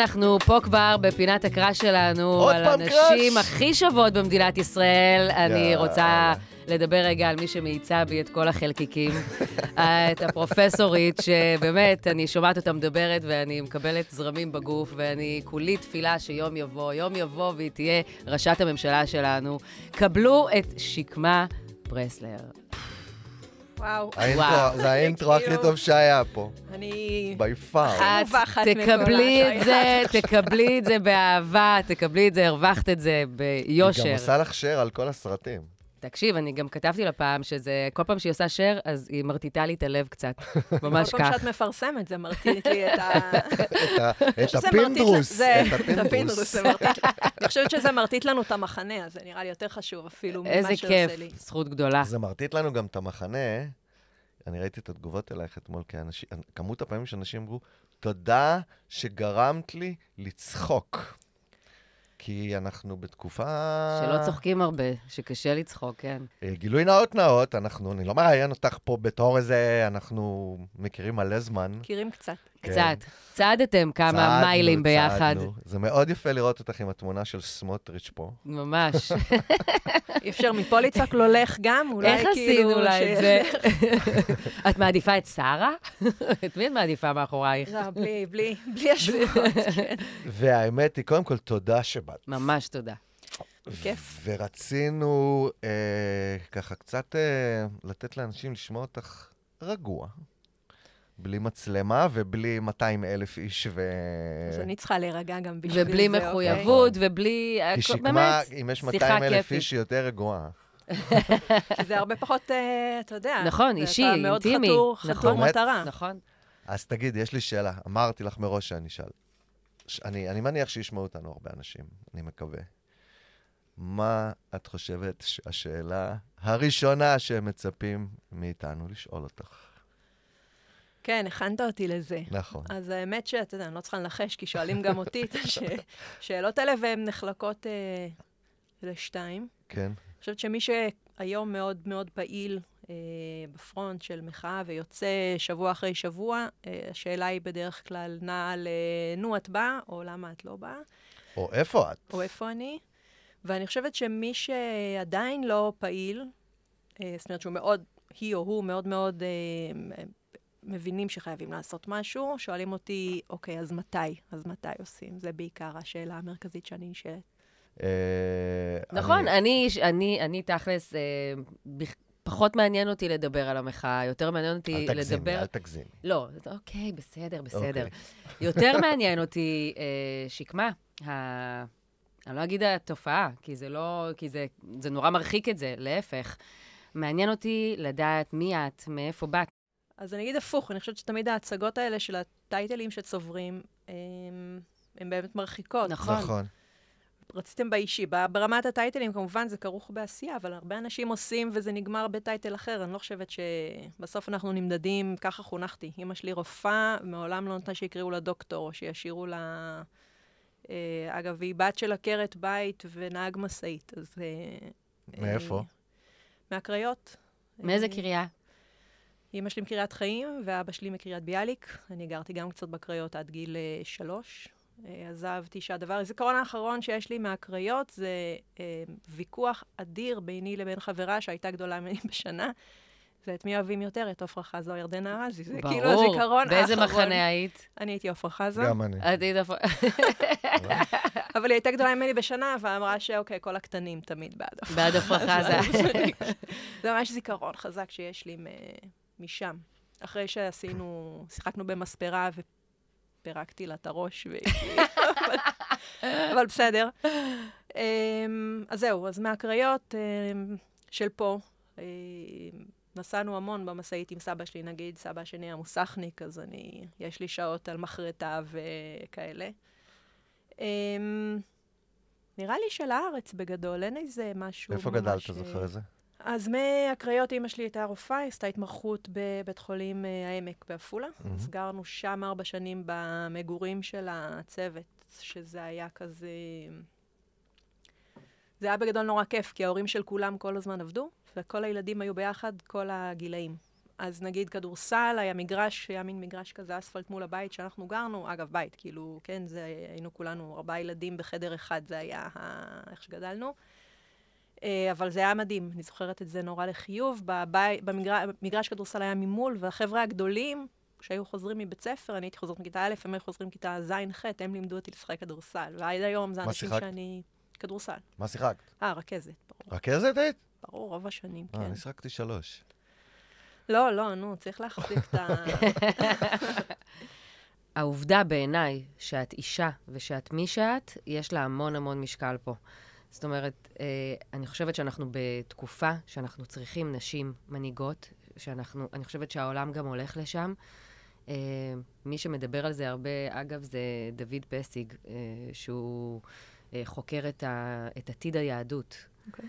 אנחנו פה כבר בפינת הקרא שלנו, על הנשים הכי שוות במדינת ישראל, yeah. אני רוצה... לדבר רגע על מי שמאיצה בי את כל החלקיקים. אה, את הפרופסורית, שבאמת, אני שומעת אותה מדברת ואני מקבלת זרמים בגוף, ואני כולי תפילה שיום יבוא, יום יבוא והיא תהיה ראשת הממשלה שלנו. קבלו את שקמה ברסלר. וואו. זה האינטרו הכי כאילו- טוב שהיה פה. אני... בי פאר. תקבלי את זה, תקבלי את זה באהבה, תקבלי את זה, הרווחת את זה ביושר. היא גם עושה לך שייר על כל הסרטים. תקשיב, אני גם כתבתי לה פעם שזה, כל פעם שהיא עושה שייר, אז היא מרטיטה לי את הלב קצת, ממש כך. כל פעם שאת מפרסמת, זה מרטיט לי את ה... את הפינדרוס, את הפינדרוס. אני חושבת שזה מרטיט לנו את המחנה, אז זה נראה לי יותר חשוב אפילו ממה שעושה לי. איזה כיף, זכות גדולה. זה מרטיט לנו גם את המחנה. אני ראיתי את התגובות אלייך אתמול, כי אנשים, כמות הפעמים שאנשים אמרו, תודה שגרמת לי לצחוק. כי אנחנו בתקופה... שלא צוחקים הרבה, שקשה לצחוק, כן. אה, גילוי נאות נאות, אנחנו, אני לא מראיין אותך פה בתור איזה, אנחנו מכירים מלא זמן. מכירים קצת. קצת. כן. צעדתם כמה צעדנו, מיילים ביחד. צעדנו. צעדנו. זה מאוד יפה לראות אותך עם התמונה של סמוטריץ' פה. ממש. אי אפשר מפה לצעוק לו לא לך גם? אולי איך כאילו... איך עשינו לה את זה? את מעדיפה את שרה? את מי את מעדיפה מאחורייך? לא, בלי, בלי, בלי השמות. כן. והאמת היא, קודם כל, תודה שבאת. ממש תודה. כיף. ורצינו אה, ככה קצת אה, לתת לאנשים לשמוע אותך רגוע. בלי מצלמה ובלי 200 אלף איש ו... אז אני צריכה להירגע גם בשביל זה. ובלי אוקיי? מחויבות, ובלי... היא אה, שיקמה, אם יש 200 אלף איש, היא יותר רגועה. זה הרבה פחות, אה, אתה יודע. נכון, אישי, אינטימי. אתה מאוד חתור נכון. מטרה. נכון. אז תגיד, יש לי שאלה. אמרתי לך מראש שאני אשאל. אני, אני מניח שישמעו אותנו הרבה אנשים, אני מקווה. מה את חושבת שהשאלה הראשונה שהם מצפים מאיתנו לשאול אותך? כן, הכנת אותי לזה. נכון. אז האמת שאתה יודע, אני לא צריכה לנחש, כי שואלים גם אותי את השאלות האלה, והן נחלקות אה, לשתיים. כן. אני חושבת שמי שהיום מאוד מאוד פעיל אה, בפרונט של מחאה ויוצא שבוע אחרי שבוע, אה, השאלה היא בדרך כלל נעה ל"נו, את באה?" או "למה את לא באה?" או "איפה את?" או "איפה אני?" ואני חושבת שמי שעדיין לא פעיל, אה, זאת אומרת שהוא מאוד, היא או הוא מאוד מאוד אה, מבינים שחייבים לעשות משהו, שואלים אותי, אוקיי, אז מתי? אז מתי עושים? זה בעיקר השאלה המרכזית שאני נשאלת. אה, נכון, אני תכלס, אה, פחות מעניין אותי לדבר על המחאה, יותר מעניין אותי לדבר... אל תגזימי, אל תגזימי. לא, אוקיי, בסדר, בסדר. אוקיי. יותר מעניין אותי אה, שקמה, אני לא אגיד התופעה, כי זה לא... כי זה נורא מרחיק את זה, להפך. מעניין אותי לדעת מי את, מאיפה באת, אז אני אגיד הפוך, אני חושבת שתמיד ההצגות האלה של הטייטלים שצוברים, הן באמת מרחיקות. נכון. נכון. רציתם באישי. ברמת הטייטלים, כמובן, זה כרוך בעשייה, אבל הרבה אנשים עושים וזה נגמר בטייטל אחר. אני לא חושבת שבסוף אנחנו נמדדים, ככה חונכתי. אמא שלי רופאה, מעולם לא נתנה שיקראו לה דוקטור, או שישאירו לה... אה, אגב, היא בת של עקרת בית ונהג משאית, אז... אה, מאיפה? אה, מהקריות. מאיזה אה, קריה? אמא שלי מקריית חיים ואבא שלי מקריית ביאליק. אני גרתי גם קצת בקריות עד גיל uh, שלוש. Uh, עזבתי שהדבר, הזיכרון האחרון שיש לי מהקריות זה uh, ויכוח אדיר ביני לבין חברה שהייתה גדולה ממני בשנה. זה את מי אוהבים יותר, את עפרה חזה או ירדנה ארזי. זה כאילו ברור, כאילו הזיכרון האחרון. באיזה מחנה היית? אני הייתי עפרה חזה. גם אני. את היית עפרה... אבל היא הייתה גדולה ממני בשנה, ואמרה שאוקיי, כל הקטנים תמיד בעד עפרה חזה. בעד עפרה חזה. זה ממש זיכרון חזק שיש לי משם. אחרי שעשינו, שיחקנו במספרה ופירקתי לה את הראש, ו... אבל, אבל בסדר. אמ, אז זהו, אז מהקריות אמ, של פה, אמ, נסענו המון במשאית עם סבא שלי, נגיד, סבא שני המוסכניק, אז אני, יש לי שעות על מחרטה וכאלה. נראה לי שלארץ בגדול, אין איזה משהו... איפה גדלת? ש... אה, זוכר את זה? אז מהקריות אימא שלי הייתה רופאה, היא עשתה התמחות בבית חולים אה, העמק בעפולה. Mm-hmm. אז גרנו שם ארבע שנים במגורים של הצוות, שזה היה כזה... זה היה בגדול נורא כיף, כי ההורים של כולם כל הזמן עבדו, וכל הילדים היו ביחד, כל הגילאים. אז נגיד כדורסל, היה מגרש, היה מין מגרש כזה אספלט מול הבית שאנחנו גרנו, אגב, בית, כאילו, כן, זה, היינו כולנו ארבעה ילדים בחדר אחד, זה היה ה... איך שגדלנו. אה, אבל זה היה מדהים, אני זוכרת את זה נורא לחיוב. במגרש, כדורסל היה ממול, והחבר'ה הגדולים, כשהיו חוזרים מבית ספר, אני הייתי חוזרת מכיתה א', הם היו חוזרים מכיתה ז'-ח', הם לימדו אותי לשחק כדורסל. ועד היום זה אנשים שיחק? שאני... כדורסל. מה שיחקת? אה, רכזת, ברור. רכזת היית? ברור, רוב השנים, אה, כן. אה, אני שיחקתי שלוש. לא, לא, נו, צריך להחזיק את ה... העובדה בעיניי שאת אישה ושאת מי שאת, יש לה המון המון משקל פה. זאת אומרת, אה, אני חושבת שאנחנו בתקופה שאנחנו צריכים נשים מנהיגות, שאנחנו, אני חושבת שהעולם גם הולך לשם. אה, מי שמדבר על זה הרבה, אגב, זה דוד פסיג, אה, שהוא חוקר את, ה, את עתיד היהדות. Okay. אוקיי.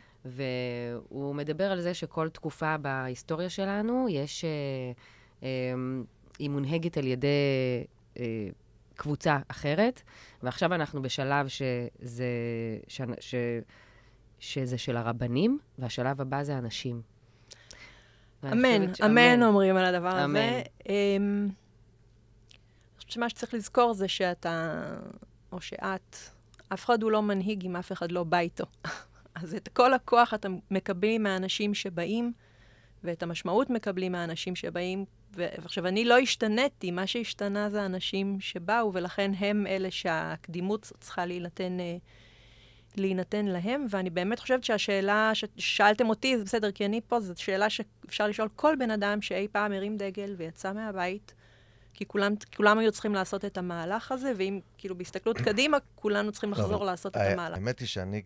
והוא מדבר על זה שכל תקופה בהיסטוריה שלנו, יש... היא מונהגת על ידי קבוצה אחרת, ועכשיו אנחנו בשלב שזה, ש, ש, שזה של הרבנים, והשלב הבא זה הנשים. אמן, אמן, אומרים על הדבר אמן. הזה. אמ, אני חושבת שמה שצריך לזכור זה שאתה, או שאת, אף אחד הוא לא מנהיג אם אף אחד לא בא איתו. אז את כל הכוח אתם מקבלים מהאנשים שבאים, ואת המשמעות מקבלים מהאנשים שבאים, ועכשיו, אני לא השתניתי, מה שהשתנה זה האנשים שבאו, ולכן הם אלה שהקדימות צריכה להינתן, אה, להינתן להם. ואני באמת חושבת שהשאלה ששאלתם אותי, זה בסדר, כי אני פה, זאת שאלה שאפשר לשאול כל בן אדם שאי פעם הרים דגל ויצא מהבית, כי כולם, כולם היו צריכים לעשות את המהלך הזה, ואם, כאילו, בהסתכלות קדימה, כולנו צריכים לא, לחזור לעשות את המהלך. האמת היא שאני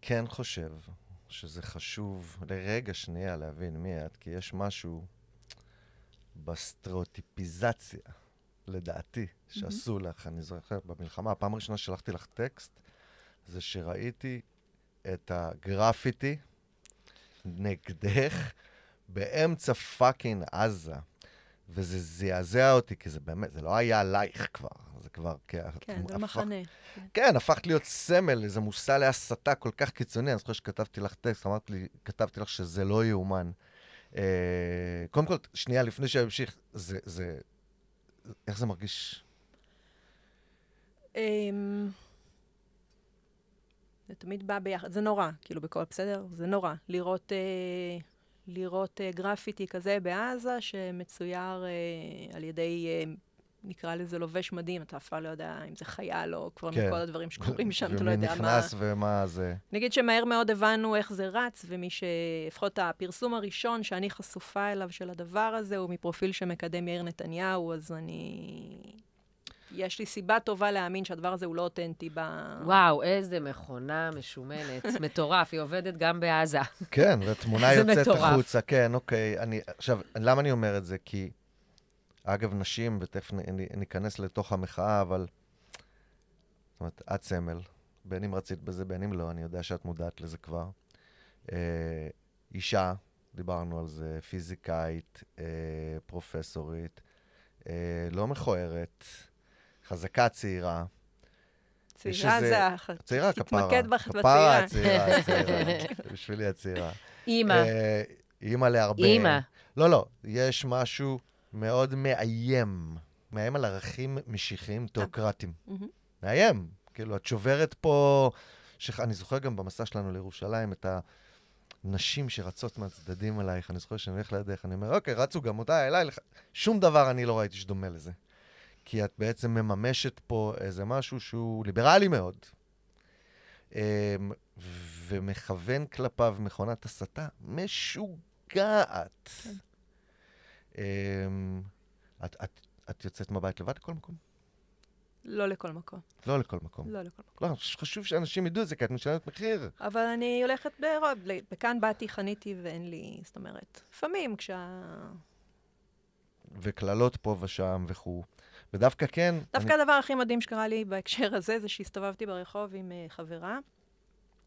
כן חושב שזה חשוב לרגע שנייה להבין מי את, כי יש משהו... בסטריאוטיפיזציה, לדעתי, שעשו mm-hmm. לך. אני זוכר, במלחמה, הפעם הראשונה שלחתי לך טקסט, זה שראיתי את הגרפיטי נגדך באמצע פאקינג עזה. וזה זעזע אותי, כי זה באמת, זה לא היה עלייך כבר. זה כבר... כן, זה הפך, מחנה. כן. כן, הפכת להיות סמל, איזה מושא להסתה כל כך קיצוני. אני זוכר שכתבתי לך טקסט, אמרתי לי, כתבתי לך שזה לא יאומן. אה, קודם כל, שנייה, לפני שאמשיך, זה, זה... איך זה מרגיש? אמ, זה תמיד בא ביחד, זה נורא, כאילו בכל, בסדר? זה נורא. לראות, אה, לראות אה, גרפיטי כזה בעזה שמצויר על ידי נקרא לזה לובש מדים, אתה אף פעם לא יודע אם זה חייל או כבר כן. מכל הדברים שקורים שם, אתה לא יודע מה... ומי נכנס ומה זה. נגיד שמהר מאוד הבנו איך זה רץ, ומי ש... לפחות הפרסום הראשון שאני חשופה אליו של הדבר הזה, הוא מפרופיל שמקדם יאיר נתניהו, אז אני... יש לי סיבה טובה להאמין שהדבר הזה הוא לא אותנטי ב... וואו, איזה מכונה משומנת. מטורף, היא עובדת גם בעזה. כן, והתמונה יוצאת החוצה. כן, אוקיי. אני, עכשיו, למה אני אומר את זה? כי אגב, נשים, ותכף ניכנס לתוך המחאה, אבל... זאת אומרת, את סמל, בין אם רצית בזה, בין אם לא, אני יודע שאת מודעת לזה כבר. אה, אישה, דיברנו על זה, פיזיקאית, אה, פרופסורית, אה, לא מכוערת, חזקה, צעירה. צעירה זה הח... צעירה, כפרה. תתמקד בך בצעירה. כפרה, צעירה, צעירה. בשבילי הצעירה. אימא. אה, אימא להרבה. אימא. לא, לא, יש משהו... מאוד מאיים. מאיים על ערכים משיחיים אה. תיאוקרטיים. מאיים. כאילו, את שוברת פה... אני זוכר גם במסע שלנו לירושלים את הנשים שרצות מהצדדים אלייך. אני זוכר שאני הולך לידך, אני אומר, אוקיי, רצו גם אותה אליי. לח... שום דבר אני לא ראיתי שדומה לזה. כי את בעצם מממשת פה איזה משהו שהוא ליברלי מאוד, אמ, ומכוון כלפיו מכונת הסתה משוגעת. כן. אמ, את, את, את יוצאת מהבית לבד לכל מקום? לא לכל מקום. לא לכל מקום. לא לכל מקום. לא, חשוב שאנשים ידעו את זה, כי את משלמת מחיר. אבל אני הולכת ברוב, וכאן באתי, חניתי, ואין לי, זאת אומרת, לפעמים כשה... וקללות פה ושם וכו'. ודווקא כן... דווקא אני... הדבר הכי מדהים שקרה לי בהקשר הזה, זה שהסתובבתי ברחוב עם uh, חברה,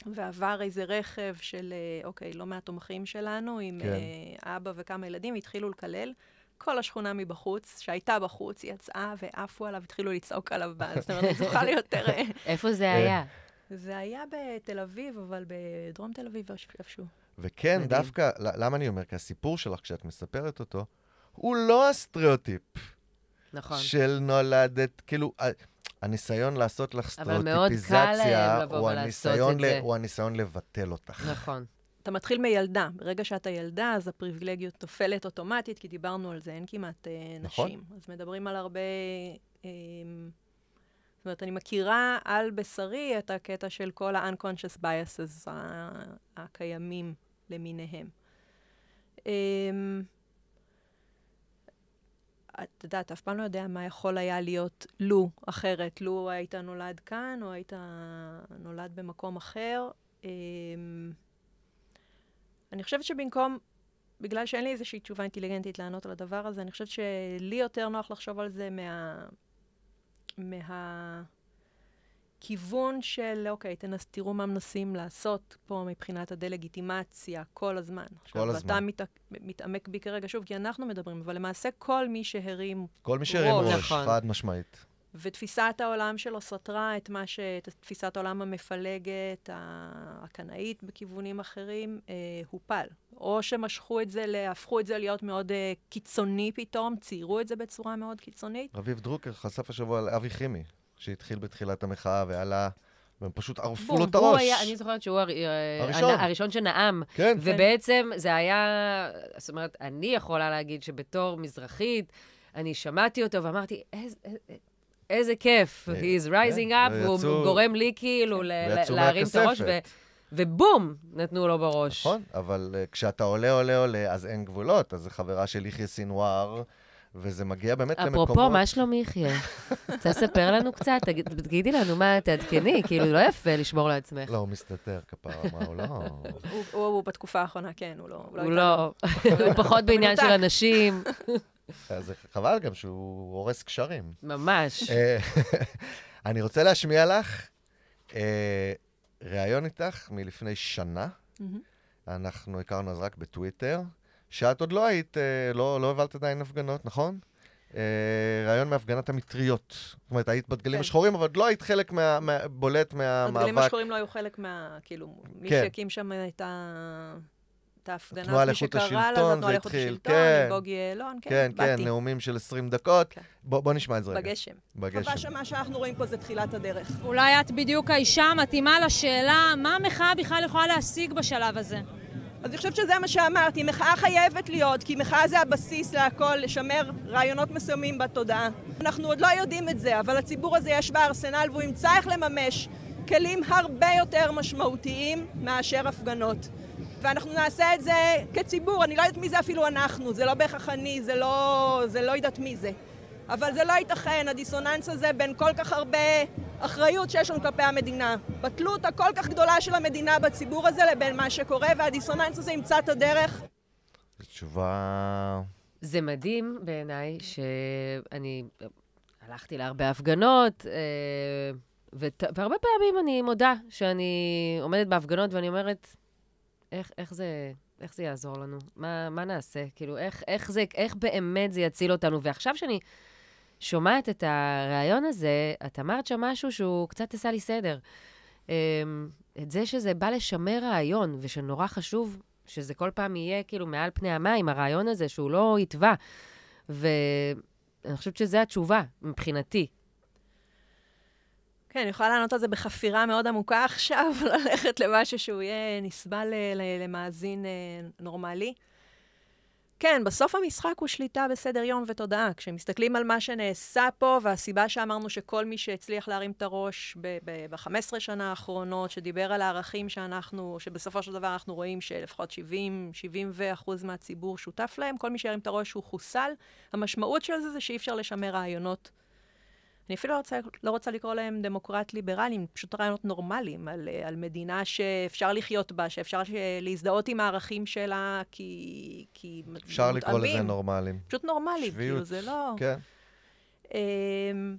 ועבר איזה רכב של, אה, אוקיי, לא מהתומכים שלנו, עם כן. אה, אבא וכמה ילדים, התחילו לקלל. כל השכונה מבחוץ, שהייתה בחוץ, יצאה ועפו עליו, התחילו לצעוק עליו, באז, זאת אומרת, זוכה לי יותר... אה, איפה זה היה? זה היה בתל אביב, אבל בדרום תל אביב איפשהו. לא וכן, מדהים. דווקא, למה אני אומר? כי הסיפור שלך, כשאת מספרת אותו, הוא לא הסטריאוטיפ. נכון. של נולדת, כאילו, הניסיון לעשות לך סטריאוטיפיזציה, אה, הוא, הניסיון הוא הניסיון לבטל אותך. נכון. אתה מתחיל מילדה. ברגע שאתה ילדה, אז הפריבילגיות תופלת אוטומטית, כי דיברנו על זה, אין כמעט אה, נכון. נשים. אז מדברים על הרבה... אה, זאת אומרת, אני מכירה על בשרי את הקטע של כל ה-unconscious biases הקיימים למיניהם. אה, את יודעת, אף פעם לא יודע מה יכול היה להיות לו אחרת, לו היית נולד כאן או היית נולד במקום אחר. אמ, אני חושבת שבמקום, בגלל שאין לי איזושהי תשובה אינטליגנטית לענות על הדבר הזה, אני חושבת שלי יותר נוח לחשוב על זה מה... מה... כיוון של, אוקיי, תנס, תראו מה מנסים לעשות פה מבחינת הדה-לגיטימציה כל הזמן. כל עכשיו, הזמן. ואתה מת, מתעמק בי כרגע, שוב, כי אנחנו מדברים, אבל למעשה כל מי שהרים ראש. כל מי שהרים ראש, ראש נכון. חד משמעית. ותפיסת העולם שלו סתרה את מה ש... את תפיסת העולם המפלגת, הקנאית בכיוונים אחרים, אה, הופל. או שמשכו את זה, הפכו את זה להיות מאוד אה, קיצוני פתאום, ציירו את זה בצורה מאוד קיצונית. רביב דרוקר חשף השבוע על אבי חימי. שהתחיל בתחילת המחאה ועלה, והם פשוט ערפו לו את הראש. היה, אני זוכרת שהוא הר... אה, הראשון. הנ... הראשון שנאם. כן. ובעצם כן. זה היה, זאת אומרת, אני יכולה להגיד שבתור מזרחית, אני שמעתי אותו ואמרתי, איזה... אה, אה, איזה כיף, he is כן. rising up, הוא גורם לי כאילו כן. להרים את הראש, ובום, נתנו לו בראש. נכון, אבל כשאתה עולה, עולה, עולה, אז אין גבולות. אז חברה של יחיא סינואר, וזה מגיע באמת למקומות... אפרופו, מה שלום יחיא? רוצה לספר לנו קצת? תגידי לנו מה, תעדכני, כאילו, לא יפה לשמור לעצמך. לא, הוא מסתתר כפרה, מה, הוא לא... הוא בתקופה האחרונה, כן, הוא לא... הוא לא, הוא לא- פחות בעניין של אנשים. אז חבל גם שהוא הורס קשרים. ממש. אה, אני רוצה להשמיע לך אה, ראיון איתך מלפני שנה. אנחנו הכרנו אז רק בטוויטר. שאת עוד לא היית, אה, לא, לא הבלת עדיין הפגנות, נכון? אה, רעיון מהפגנת המטריות. זאת אומרת, היית בדגלים כן. השחורים, אבל לא היית חלק מה... מה בולט מהמאבק. הדגלים השחורים לא היו חלק מה... כאילו, מי כן. שהקים שם את ה... את ההפגנה, התנועה לאיכות השלטון, זה התחיל, כן. בוגי אלון, כן, כן, כן, באתי. כן, נאומים של 20 דקות. כן. בוא, בוא נשמע את זה רגע. בגשם. בגשם. חבל שמה שאנחנו רואים פה זה תחילת הדרך. אולי את בדיוק האישה המתאימה לשאלה מה המחאה בכלל יכולה להשיג בשלב הזה. אז אני חושבת שזה מה שאמרתי, מחאה חייבת להיות, כי מחאה זה הבסיס להכל, לשמר רעיונות מסוימים בתודעה. אנחנו עוד לא יודעים את זה, אבל הציבור הזה יש בארסנל והוא ימצא איך לממש כלים הרבה יותר משמעותיים מאשר הפגנות. ואנחנו נעשה את זה כציבור, אני לא יודעת מי זה אפילו אנחנו, זה לא בהכרח אני, זה לא, זה לא יודעת מי זה. אבל זה לא ייתכן, הדיסוננס הזה בין כל כך הרבה אחריות שיש לנו כלפי המדינה. בתלות הכל כך גדולה של המדינה בציבור הזה לבין מה שקורה, והדיסוננס הזה ימצא את הדרך. תשובה... זה מדהים בעיניי שאני הלכתי להרבה הפגנות, אה, והרבה פעמים אני מודה שאני עומדת בהפגנות ואני אומרת, איך, איך זה... איך זה יעזור לנו? מה, מה נעשה? כאילו, איך, איך, זה, איך באמת זה יציל אותנו? ועכשיו שאני שומעת את הריאיון הזה, את אמרת שם משהו שהוא קצת עשה לי סדר. אמ, את זה שזה בא לשמר רעיון, ושנורא חשוב שזה כל פעם יהיה כאילו מעל פני המים, הרעיון הזה, שהוא לא יתבע. ואני חושבת שזו התשובה, מבחינתי. כן, אני יכולה לענות על זה בחפירה מאוד עמוקה עכשיו, ללכת למשהו שהוא יהיה נסבל אה, למאזין אה, נורמלי. כן, בסוף המשחק הוא שליטה בסדר יום ותודעה. כשמסתכלים על מה שנעשה פה, והסיבה שאמרנו שכל מי שהצליח להרים את הראש ב-15 ב- שנה האחרונות, שדיבר על הערכים שאנחנו, שבסופו של דבר אנחנו רואים שלפחות 70, 70 ואחוז מהציבור שותף להם, כל מי שהרים את הראש הוא חוסל. המשמעות של זה זה שאי אפשר לשמר רעיונות אני אפילו לא רוצה, לא רוצה לקרוא להם דמוקרט ליברליים פשוט רעיונות נורמליים על, אה, על מדינה שאפשר לחיות בה, שאפשר אה, להזדהות עם הערכים שלה, כי... כי אפשר מותאמים. לקרוא לזה נורמליים. פשוט נורמליים, כאילו זה לא... כן. אמ,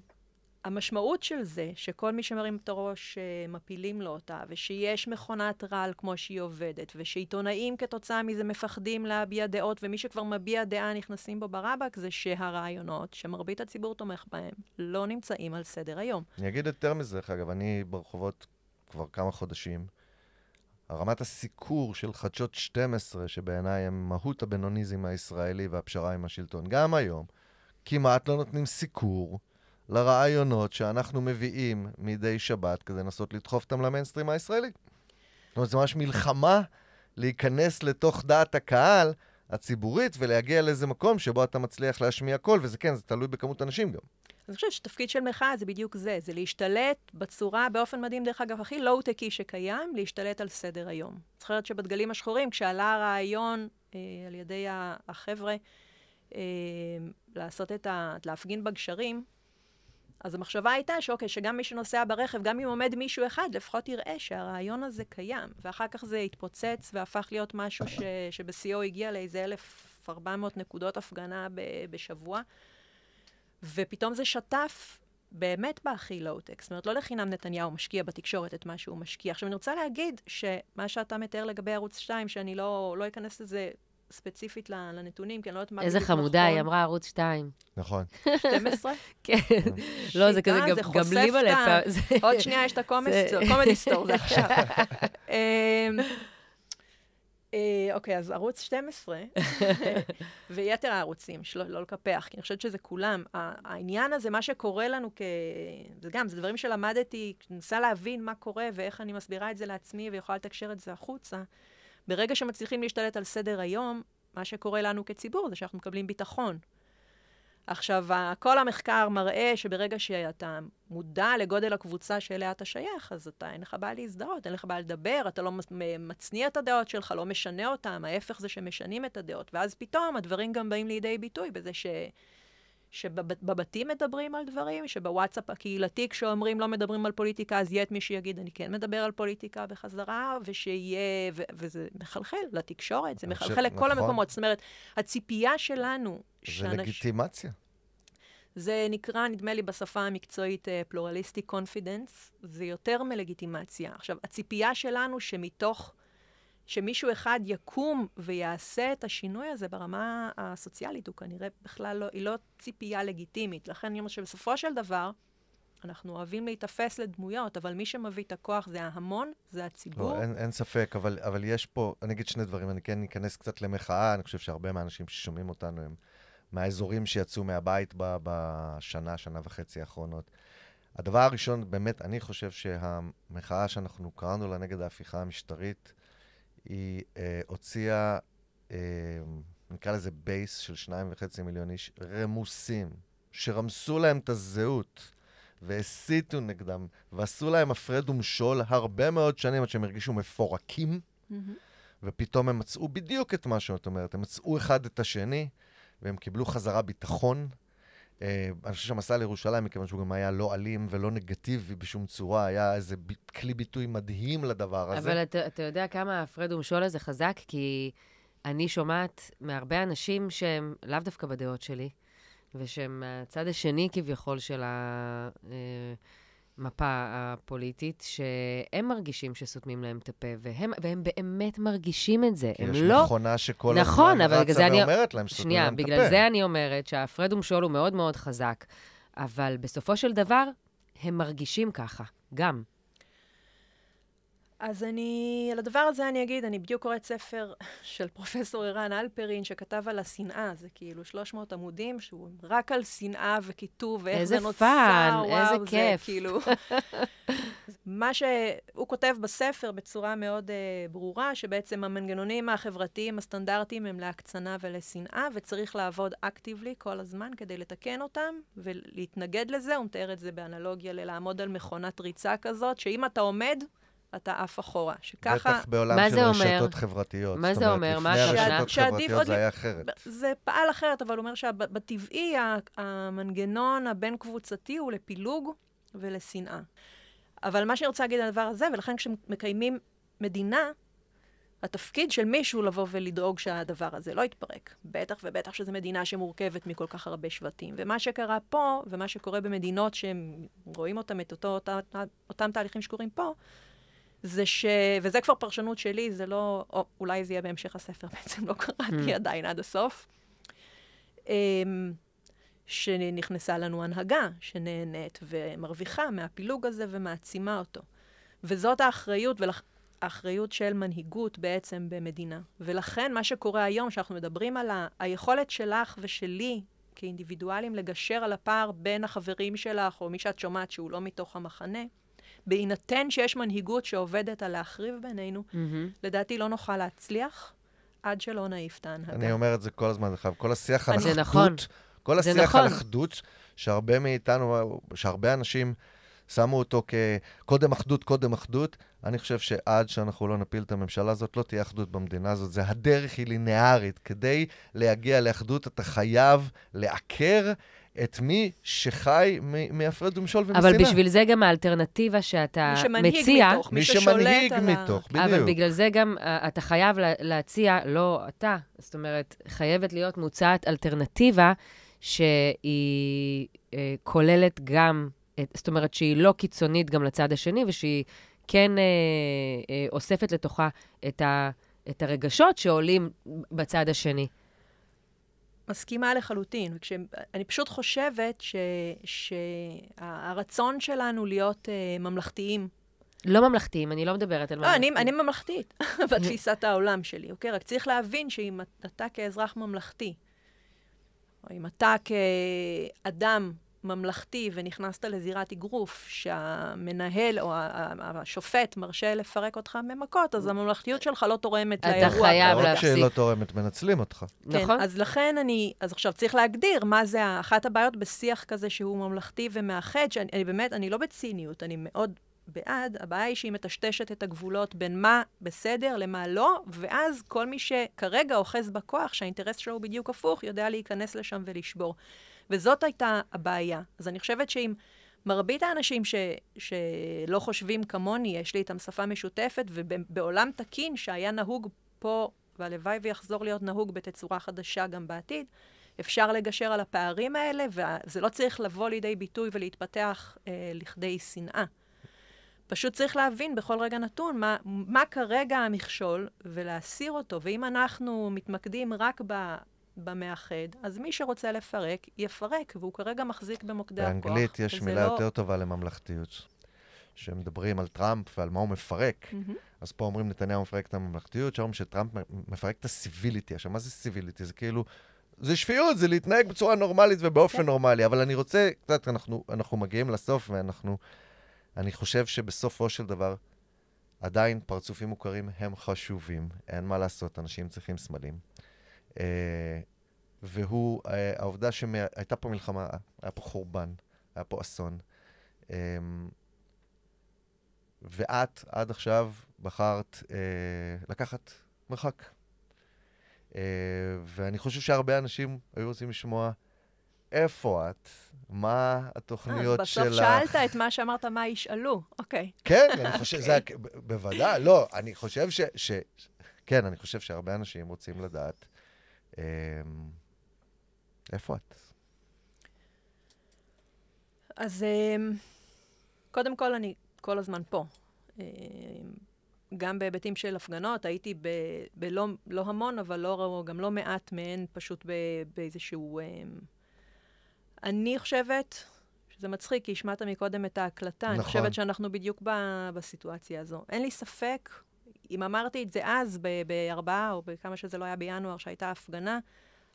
המשמעות של זה, שכל מי שמרים את הראש אה, מפילים לו אותה, ושיש מכונת רעל כמו שהיא עובדת, ושעיתונאים כתוצאה מזה מפחדים להביע דעות, ומי שכבר מביע דעה נכנסים בו ברבק, זה שהרעיונות שמרבית הציבור תומך בהם לא נמצאים על סדר היום. אני אגיד יותר מזה, דרך אגב, אני ברחובות כבר כמה חודשים. הרמת הסיקור של חדשות 12, שבעיניי הם מהות הבינוניזם הישראלי והפשרה עם השלטון, גם היום, כמעט לא נותנים סיקור. לרעיונות שאנחנו מביאים מדי שבת כדי לנסות לדחוף אותם למיינסטרים הישראלי. זאת אומרת, זו ממש מלחמה להיכנס לתוך דעת הקהל הציבורית ולהגיע לאיזה מקום שבו אתה מצליח להשמיע קול, וזה כן, זה תלוי בכמות אנשים גם. אני חושבת שתפקיד של מחאה זה בדיוק זה, זה להשתלט בצורה, באופן מדהים, דרך אגב, הכי לואו-טקי שקיים, להשתלט על סדר היום. זוכרת שבדגלים השחורים, כשעלה הרעיון אה, על ידי החבר'ה אה, לעשות את ה... להפגין בגשרים, אז המחשבה הייתה שאוקיי, שגם מי שנוסע ברכב, גם אם עומד מישהו אחד, לפחות יראה שהרעיון הזה קיים. ואחר כך זה התפוצץ והפך להיות משהו ש, שבשיאו הגיע לאיזה 1,400 נקודות הפגנה ב, בשבוע, ופתאום זה שטף באמת בהכי לואו-טק. זאת אומרת, לא לחינם נתניהו משקיע בתקשורת את מה שהוא משקיע. עכשיו, אני רוצה להגיד שמה שאתה מתאר לגבי ערוץ 2, שאני לא, לא אכנס לזה ספציפית לנתונים, כי אני לא יודעת מה... איזה חמודה, נכון. היא אמרה ערוץ 2. נכון. 12? כן. לא, זה כזה גם גמלים עליהם. עוד שנייה יש את הקומדי סטור, זה עכשיו. אמ, אה, אוקיי, אז ערוץ 12, ויתר הערוצים, לא לקפח, כי אני חושבת שזה כולם. העניין הזה, מה שקורה לנו כ... זה גם, זה דברים שלמדתי, ניסה להבין מה קורה ואיך אני מסבירה את זה לעצמי ויכולה לתקשר את זה החוצה. ברגע שמצליחים להשתלט על סדר היום, מה שקורה לנו כציבור זה שאנחנו מקבלים ביטחון. עכשיו, כל המחקר מראה שברגע שאתה מודע לגודל הקבוצה שאליה אתה שייך, אז אתה, אין לך בעיה להזדהות, אין לך בעיה לדבר, אתה לא מצניע את הדעות שלך, לא משנה אותן, ההפך זה שמשנים את הדעות. ואז פתאום הדברים גם באים לידי ביטוי בזה ש... שבבתים מדברים על דברים, שבוואטסאפ הקהילתי, כשאומרים לא מדברים על פוליטיקה, אז יהיה את מי שיגיד, אני כן מדבר על פוליטיקה בחזרה, ושיהיה, ו- וזה מחלחל לתקשורת, זה מחלחל ש... לכל נכון. המקומות. זאת אומרת, הציפייה שלנו... זה שאנש... לגיטימציה. זה נקרא, נדמה לי, בשפה המקצועית אה, פלורליסטי קונפידנס, זה יותר מלגיטימציה. עכשיו, הציפייה שלנו שמתוך שמישהו אחד יקום ויעשה את השינוי הזה ברמה הסוציאלית, הוא כנראה בכלל לא, היא לא ציפייה לגיטימית. לכן אני אומרת שבסופו של דבר, אנחנו אוהבים להיתפס לדמויות, אבל מי שמביא את הכוח זה ההמון, זה לא, הציבור. לא, אין, אין ספק, אבל, אבל יש פה, אני אגיד שני דברים, אני כן אכנס קצת למחאה, אני חושב שהרבה מהאנשים ששומעים אותנו הם מהאזורים שיצאו מהבית ב, בשנה, שנה וחצי האחרונות. הדבר הראשון, באמת, אני חושב שהמחאה שאנחנו קראנו לה נגד ההפיכה המשטרית, היא אה, הוציאה, אה, נקרא לזה בייס של שניים וחצי מיליון איש, רמוסים, שרמסו להם את הזהות. והסיתו נגדם, ועשו להם הפרד ומשול הרבה מאוד שנים עד שהם הרגישו מפורקים, mm-hmm. ופתאום הם מצאו בדיוק את מה שאת אומרת, הם מצאו אחד את השני, והם קיבלו חזרה ביטחון, אה, אני חושב שהמסע לירושלים, מכיוון שהוא גם היה לא אלים ולא נגטיבי בשום צורה, היה איזה ב... כלי ביטוי מדהים לדבר הזה. אבל אתה, אתה יודע כמה הפרד ומשול הזה חזק? כי אני שומעת מהרבה אנשים שהם לאו דווקא בדעות שלי, ושהם מהצד השני כביכול של ה... אה, המפה הפוליטית, אה, שהם מרגישים שסותמים להם את הפה, והם, והם באמת מרגישים את זה. כי הם יש לא... מכונה שכל נכון, הזמן רצה ואומרת אני... להם שסותמים להם את הפה. שנייה, בגלל זה אני אומרת שההפרד ומשול הוא מאוד מאוד חזק, אבל בסופו של דבר, הם מרגישים ככה, גם. אז אני, על הדבר הזה אני אגיד, אני בדיוק קוראת ספר של פרופסור ערן אלפרין, שכתב על השנאה, זה כאילו 300 עמודים, שהוא רק על שנאה וקיטוב, ואיך זה נוצר, פן, וואו, איזה כיף. זה כאילו... מה שהוא כותב בספר בצורה מאוד uh, ברורה, שבעצם המנגנונים החברתיים הסטנדרטיים הם להקצנה ולשנאה, וצריך לעבוד אקטיבלי כל הזמן כדי לתקן אותם ולהתנגד לזה. הוא מתאר את זה באנלוגיה ללעמוד על מכונת ריצה כזאת, שאם אתה עומד... אתה עף אחורה. שככה... בטח בעולם של רשתות אומר? חברתיות. מה זה אומר? מה הכוונה? זאת אומרת, לפני הרשתות חברתיות זה היה אחרת. זה פעל אחרת, אבל הוא אומר שבטבעי המנגנון הבין-קבוצתי הוא לפילוג ולשנאה. אבל מה שאני רוצה להגיד על הדבר הזה, ולכן כשמקיימים מדינה, התפקיד של מישהו לבוא ולדאוג שהדבר הזה לא יתפרק. בטח ובטח שזו מדינה שמורכבת מכל כך הרבה שבטים. ומה שקרה פה, ומה שקורה במדינות שהם רואים אותם, את אותו, אותם, אותם תהליכים שקורים פה, זה ש... וזה כבר פרשנות שלי, זה לא... או, אולי זה יהיה בהמשך הספר, בעצם לא קראתי hmm. עדיין עד הסוף. אמ, שנכנסה לנו הנהגה שנהנית ומרוויחה מהפילוג הזה ומעצימה אותו. וזאת האחריות, האחריות של מנהיגות בעצם במדינה. ולכן מה שקורה היום, שאנחנו מדברים על ה... היכולת שלך ושלי כאינדיבידואלים לגשר על הפער בין החברים שלך, או מי שאת שומעת שהוא לא מתוך המחנה, בהינתן שיש מנהיגות שעובדת על להחריב בינינו, mm-hmm. לדעתי לא נוכל להצליח עד שלא נעיף את ההנהגה. אני אומר את זה כל הזמן, חייב. כל השיח על אחדות, נכון. כל השיח נכון. על אחדות, שהרבה מאיתנו, שהרבה אנשים... שמו אותו כקודם אחדות, קודם אחדות. אני חושב שעד שאנחנו לא נפיל את הממשלה הזאת, לא תהיה אחדות במדינה הזאת. זה הדרך היא לינארית. כדי להגיע לאחדות, אתה חייב לעקר את מי שחי מהפרד ומשול ומשנאה. אבל בשביל זה גם האלטרנטיבה שאתה מציע... מי מציע... מתוך, מי שמנהיג על מתוך, בדיוק. אבל בגלל זה גם אה, אתה חייב להציע, לא אתה, זאת אומרת, חייבת להיות מוצעת אלטרנטיבה שהיא אה, כוללת גם, זאת אומרת, שהיא לא קיצונית גם לצד השני, ושהיא כן אה, אה, אוספת לתוכה את, ה, את הרגשות שעולים בצד השני. מסכימה לחלוטין. אני פשוט חושבת ש... שהרצון שלנו להיות uh, ממלכתיים... לא ממלכתיים, אני לא מדברת על לא, ממלכתיים. אני, אני ממלכתית בתפיסת העולם שלי, אוקיי? רק צריך להבין שאם אתה כאזרח ממלכתי, או אם אתה כאדם ממלכתי ונכנסת לזירת אגרוף, שהמנהל או השופט מרשה לפרק אותך ממכות, אז אוקיי. הממלכתיות שלך לא תורמת לאירוע. אתה חייב להפסיק. לא רק שהיא לא תורמת, מנצלים אותך. כן, נכון. אז לכן אני, אז עכשיו צריך להגדיר מה זה, אחת הבעיות בשיח כזה שהוא ממלכתי ומאחד, שאני אני באמת, אני לא בציניות, אני מאוד בעד, הבעיה היא שהיא מטשטשת את הגבולות בין מה בסדר למה לא, ואז כל מי שכרגע אוחז בכוח, שהאינטרס שלו הוא בדיוק הפוך, יודע להיכנס לשם ולשבור. וזאת הייתה הבעיה. אז אני חושבת שאם מרבית האנשים ש, שלא חושבים כמוני, יש לי איתם שפה משותפת, ובעולם תקין שהיה נהוג פה, והלוואי ויחזור להיות נהוג בתצורה חדשה גם בעתיד, אפשר לגשר על הפערים האלה, וזה לא צריך לבוא לידי ביטוי ולהתפתח אה, לכדי שנאה. פשוט צריך להבין בכל רגע נתון מה, מה כרגע המכשול ולהסיר אותו. ואם אנחנו מתמקדים רק במאחד, אז מי שרוצה לפרק, יפרק, והוא כרגע מחזיק במוקדי הכוח. באנגלית יש מילה לא... יותר טובה לממלכתיות. כשמדברים על טראמפ ועל מה הוא מפרק, mm-hmm. אז פה אומרים נתניהו מפרק את הממלכתיות, שאומרים שטראמפ מפרק את הסיביליטי. עכשיו, מה זה סיביליטי? זה כאילו, זה שפיות, זה להתנהג בצורה נורמלית ובאופן okay. כן. נורמלי. אבל אני רוצה, קצת, אנחנו, אנחנו מגיעים לסוף, ואנחנו, אני חושב שבסופו של דבר, עדיין פרצופים מוכרים הם חשובים, אין מה לעשות, אנשים צריכים סמלים. אה, והוא uh, העובדה שהייתה פה מלחמה, היה פה חורבן, היה פה אסון. Um, ואת עד עכשיו בחרת uh, לקחת מרחק. Uh, ואני חושב שהרבה אנשים היו רוצים לשמוע איפה את, מה התוכניות שלך. אז בסוף שלך. שאלת את מה שאמרת, מה ישאלו, אוקיי. Okay. כן, אני חושב, okay. אוקיי. זה, בוודאי, לא, אני חושב ש, ש... כן, אני חושב שהרבה אנשים רוצים לדעת. אה, איפה את? אז אמ, קודם כל, אני כל הזמן פה. אמ, גם בהיבטים של הפגנות, הייתי ב, בלא לא המון, אבל לא, גם לא מעט מהן פשוט ב, באיזשהו... אמ, אני חושבת, שזה מצחיק, כי השמעת מקודם את ההקלטה, נכון. אני חושבת שאנחנו בדיוק ב, בסיטואציה הזו. אין לי ספק, אם אמרתי את זה אז, בארבעה או בכמה שזה לא היה בינואר, שהייתה הפגנה,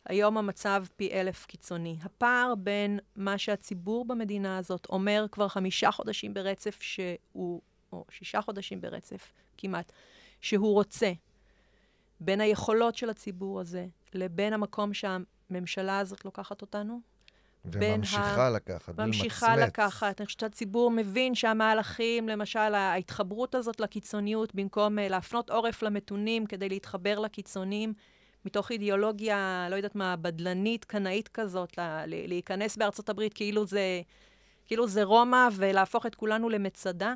היום המצב פי אלף קיצוני. הפער בין מה שהציבור במדינה הזאת אומר כבר חמישה חודשים ברצף שהוא, או שישה חודשים ברצף כמעט, שהוא רוצה, בין היכולות של הציבור הזה לבין המקום שהממשלה הזאת לוקחת אותנו, וממשיכה ה... לקחת, בלי ממשיכה לקחת. אני חושבת שהציבור מבין שהמהלכים, למשל, ההתחברות הזאת לקיצוניות, במקום אה, להפנות עורף למתונים כדי להתחבר לקיצונים, מתוך אידיאולוגיה, לא יודעת מה, בדלנית, קנאית כזאת, לה, להיכנס בארצות הברית כאילו זה, כאילו זה רומא ולהפוך את כולנו למצדה.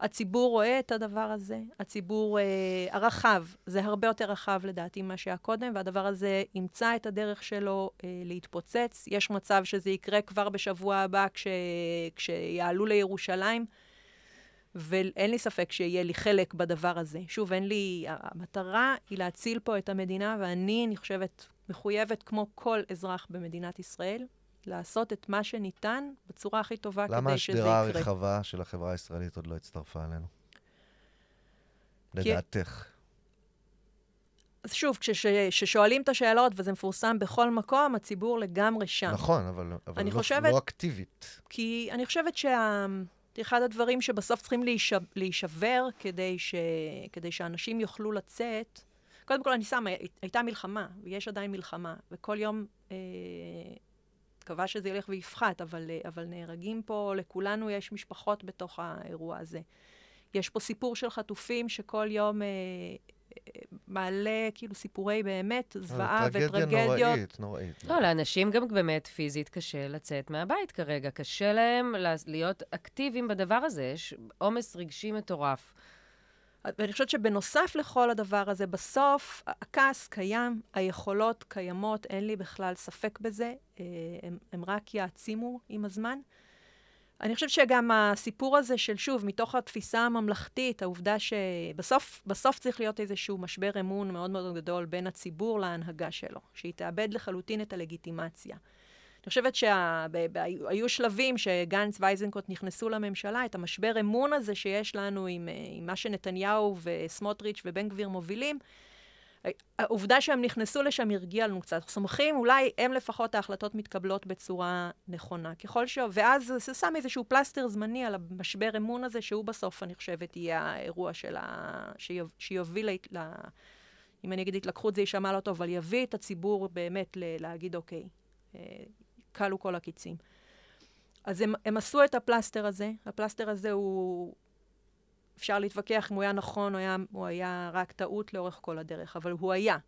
הציבור רואה את הדבר הזה, הציבור אה, הרחב, זה הרבה יותר רחב לדעתי ממה שהיה קודם, והדבר הזה ימצא את הדרך שלו אה, להתפוצץ. יש מצב שזה יקרה כבר בשבוע הבא כש, כשיעלו לירושלים. ואין לי ספק שיהיה לי חלק בדבר הזה. שוב, אין לי... המטרה היא להציל פה את המדינה, ואני, אני חושבת, מחויבת, כמו כל אזרח במדינת ישראל, לעשות את מה שניתן בצורה הכי טובה כדי שזה יקרה. למה השדרה הרחבה של החברה הישראלית עוד לא הצטרפה אלינו? לדעתך. אז שוב, כששואלים את השאלות וזה מפורסם בכל מקום, הציבור לגמרי שם. נכון, אבל, אבל לא-, לא, חושבת, לא אקטיבית. כי אני חושבת שה... אחד הדברים שבסוף צריכים להישבר כדי, ש, כדי שאנשים יוכלו לצאת. קודם כל, אני שמה, הייתה מלחמה, ויש עדיין מלחמה, וכל יום, אה, מקווה שזה ילך ויפחת, אבל, אה, אבל נהרגים פה, לכולנו יש משפחות בתוך האירוע הזה. יש פה סיפור של חטופים שכל יום אה, מעלה כאילו סיפורי באמת, אה, זוועה וטרגדיות. טרגדיה נוראית, נוראית. לא, לאנשים גם באמת פיזית קשה לצאת מהבית כרגע. קשה להם להיות אקטיביים בדבר הזה. יש עומס רגשי מטורף. ואני חושבת שבנוסף לכל הדבר הזה, בסוף הכעס קיים, היכולות קיימות, אין לי בכלל ספק בזה, אה, הם, הם רק יעצימו עם הזמן. אני חושבת שגם הסיפור הזה של, שוב, מתוך התפיסה הממלכתית, העובדה שבסוף צריך להיות איזשהו משבר אמון מאוד מאוד גדול בין הציבור להנהגה שלו, שהיא תאבד לחלוטין את הלגיטימציה. אני חושבת שהיו שה... שלבים שגנץ ואיזנקוט נכנסו לממשלה, את המשבר אמון הזה שיש לנו עם, עם מה שנתניהו וסמוטריץ' ובן גביר מובילים, העובדה שהם נכנסו לשם הרגיעה לנו קצת. אנחנו סומכים, אולי הם לפחות ההחלטות מתקבלות בצורה נכונה. ככל ש... ואז זה שם איזשהו פלסטר זמני על המשבר אמון הזה, שהוא בסוף, אני חושבת, יהיה האירוע של ה... שיוביל ל... לה... אם אני אגיד התלקחות זה יישמע לא טוב, אבל יביא את הציבור באמת ל... להגיד, אוקיי, אה, כלו כל הקיצים. אז הם, הם עשו את הפלסטר הזה, הפלסטר הזה הוא אפשר להתווכח אם הוא היה נכון או היה, הוא היה רק טעות לאורך כל הדרך, אבל הוא היה.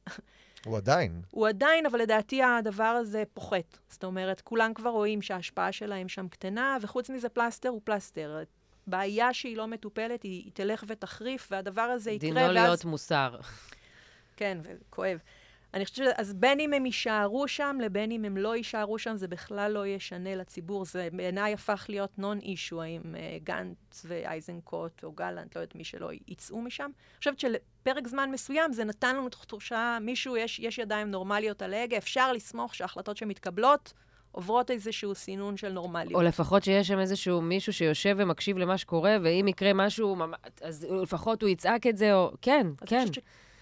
הוא עדיין. הוא עדיין, אבל לדעתי הדבר הזה פוחת. זאת אומרת, כולם כבר רואים שההשפעה שלהם שם קטנה, וחוץ מזה פלסטר הוא פלסטר. בעיה שהיא לא מטופלת, היא, היא תלך ותחריף, והדבר הזה יקרה, לא ואז... דינו להיות מוסר. כן, וכואב. אני חושבת, ש... אז בין אם הם יישארו שם לבין אם הם לא יישארו שם, זה בכלל לא ישנה לציבור. זה בעיניי הפך להיות נון אישו, האם uh, גנץ ואייזנקוט או גלנט, לא יודעת מי שלא, יצאו משם. אני חושבת שלפרק זמן מסוים זה נתן לנו תחושה, מישהו, יש, יש ידיים נורמליות על ההגה, אפשר לסמוך שההחלטות שמתקבלות עוברות איזשהו סינון של נורמליות. או לפחות שיש שם איזשהו מישהו שיושב ומקשיב למה שקורה, ואם יקרה משהו, אז לפחות הוא יצעק את זה, או... כן, כן. חושבת ש...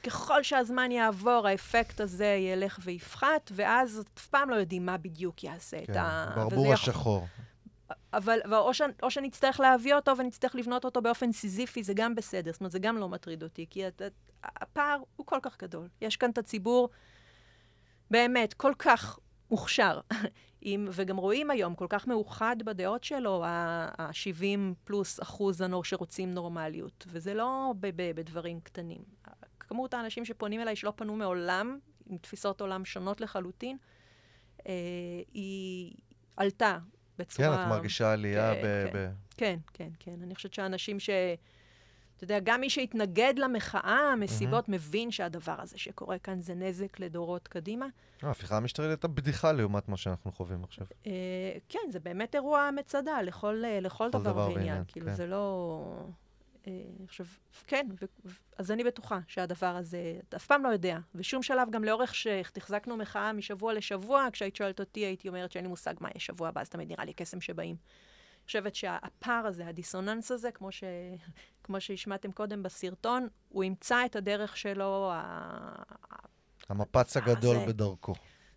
ככל שהזמן יעבור, האפקט הזה ילך ויפחת, ואז אף פעם לא יודעים מה בדיוק יעשה כן, את ה... ברבור השחור. אבל, או, ש, או שנצטרך להביא אותו ונצטרך לבנות אותו באופן סיזיפי, זה גם בסדר. זאת אומרת, זה גם לא מטריד אותי, כי את, את, הפער הוא כל כך גדול. יש כאן את הציבור, באמת, כל כך מוכשר. עם, וגם רואים היום, כל כך מאוחד בדעות שלו, ה-70 פלוס אחוז הנור שרוצים נורמליות. וזה לא ב- ב- בדברים קטנים. כמות האנשים שפונים אליי שלא פנו מעולם, עם תפיסות עולם שונות לחלוטין, אה, היא עלתה בצורה... כן, את מרגישה עלייה כן, ב... כן, ב... כן, כן, כן. אני חושבת שאנשים ש... אתה יודע, גם מי שהתנגד למחאה, המסיבות, mm-hmm. מבין שהדבר הזה שקורה כאן זה נזק לדורות קדימה. ההפיכה אה, המשטרית הייתה בדיחה לעומת מה שאנחנו חווים עכשיו. אה, כן, זה באמת אירוע מצדה לכל, אה, לכל דבר, דבר ועניין. כאילו, כן. זה לא... אה, עכשיו, כן, אז אני בטוחה שהדבר הזה, את אף פעם לא יודע. בשום שלב, גם לאורך שתחזקנו מחאה משבוע לשבוע, כשהיית שואלת אותי, הייתי אומרת שאין לי מושג מה יהיה שבוע הבא, אז תמיד נראה לי קסם שבאים. אני חושבת שהפער הזה, הדיסוננס הזה, כמו, ש... כמו שהשמעתם קודם בסרטון, הוא ימצא את הדרך שלו. המפץ אה, הגדול הזה. בדרכו.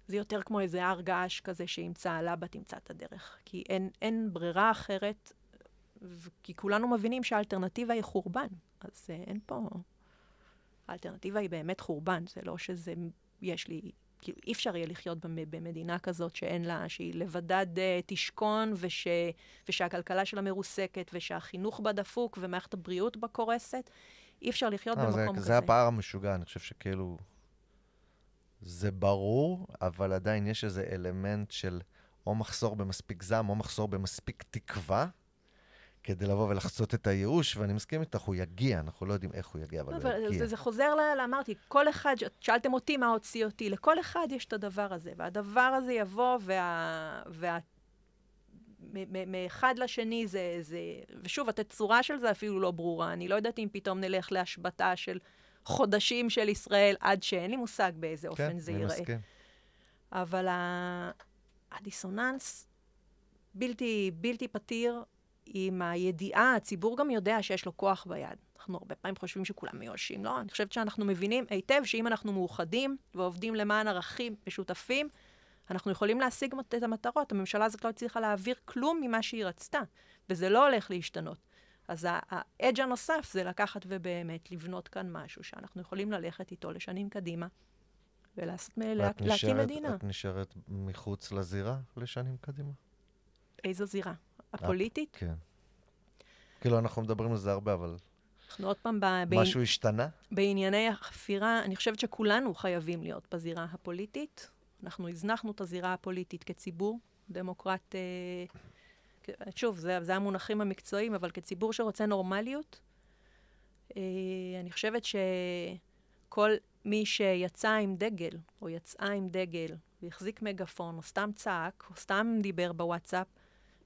זה יותר כמו איזה הר געש כזה שימצא הלבה, תמצא את הדרך. כי אין, אין ברירה אחרת, כי כולנו מבינים שהאלטרנטיבה היא חורבן. אז אה, אין פה... האלטרנטיבה היא באמת חורבן, זה לא שזה... יש לי... כאילו, אי אפשר יהיה לחיות במדינה כזאת שאין לה, שהיא לבדה אה, תשכון, וש, ושהכלכלה שלה מרוסקת, ושהחינוך בה דפוק, ומערכת הבריאות בה קורסת. אי אפשר לחיות אה, במקום זה, כזה. זה הפער המשוגע, אני חושב שכאילו... זה ברור, אבל עדיין יש איזה אלמנט של או מחסור במספיק זעם, או מחסור במספיק תקווה, כדי לבוא ולחצות את הייאוש, ואני מסכים איתך, הוא יגיע, אנחנו לא יודעים איך הוא יגיע, אבל, לא, אבל הוא יגיע. זה, זה חוזר אמרתי, כל אחד, שאלתם אותי מה הוציא אותי, לכל אחד יש את הדבר הזה, והדבר הזה יבוא, וה... וה מאחד לשני זה, זה... ושוב, התצורה של זה אפילו לא ברורה. אני לא יודעת אם פתאום נלך להשבתה של חודשים של ישראל עד שאין לי מושג באיזה כן, אופן זה ייראה. כן, אני מסכים. אבל הדיסוננס בלתי, בלתי פתיר, עם הידיעה, הציבור גם יודע שיש לו כוח ביד. אנחנו הרבה פעמים חושבים שכולם מיואשים, לא? אני חושבת שאנחנו מבינים היטב שאם אנחנו מאוחדים ועובדים למען ערכים משותפים, אנחנו יכולים להשיג את המטרות. הממשלה הזאת לא הצליחה להעביר כלום ממה שהיא רצתה, וזה לא הולך להשתנות. אז האדג' הנוסף זה לקחת ובאמת לבנות כאן משהו שאנחנו יכולים ללכת איתו לשנים קדימה ולהקים מדינה. את נשארת מחוץ לזירה לשנים קדימה? איזו זירה? הפוליטית? כן. כאילו, אנחנו מדברים על זה הרבה, אבל... אנחנו עוד פעם... ב... משהו השתנה? בענייני החפירה, אני חושבת שכולנו חייבים להיות בזירה הפוליטית. אנחנו הזנחנו את הזירה הפוליטית כציבור, דמוקרט... אה, שוב, זה, זה המונחים המקצועיים, אבל כציבור שרוצה נורמליות, אה, אני חושבת שכל מי שיצא עם דגל, או יצאה עם דגל, והחזיק מגפון, או סתם צעק, או סתם דיבר בוואטסאפ,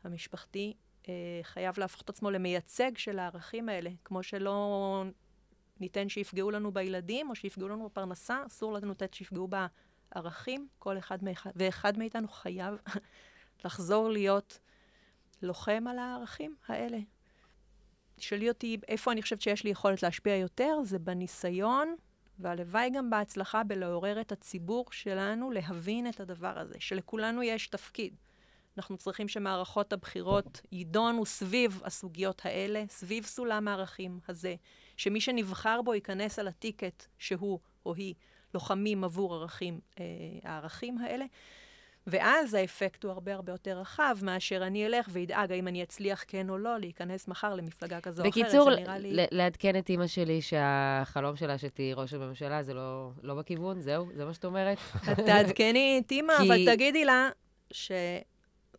המשפחתי אה, חייב להפוך את עצמו למייצג של הערכים האלה, כמו שלא ניתן שיפגעו לנו בילדים או שיפגעו לנו בפרנסה, אסור לנו לתת שיפגעו בערכים. כל אחד מאח... ואחד מאיתנו חייב לחזור להיות לוחם על הערכים האלה. תשאלי אותי איפה אני חושבת שיש לי יכולת להשפיע יותר, זה בניסיון, והלוואי גם בהצלחה בלעורר את הציבור שלנו להבין את הדבר הזה, שלכולנו יש תפקיד. אנחנו צריכים שמערכות הבחירות יידונו סביב הסוגיות האלה, סביב סולם הערכים הזה, שמי שנבחר בו ייכנס על הטיקט שהוא או היא לוחמים עבור ערכים, אה, הערכים האלה. ואז האפקט הוא הרבה הרבה יותר רחב מאשר אני אלך ואדאג האם אני אצליח כן או לא להיכנס מחר למפלגה כזו או אחרת. בקיצור, לעדכן לי... את אימא שלי שהחלום שלה שתהיי ראש הממשלה זה לא, לא בכיוון, זהו, זה מה שאת אומרת. תעדכני את אימא, כי... אבל תגידי לה ש...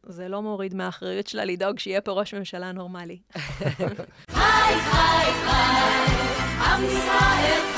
זה לא מוריד מהאחריות שלה לדאוג שיהיה פה ראש ממשלה נורמלי. היי, היי, היי, עם ישראל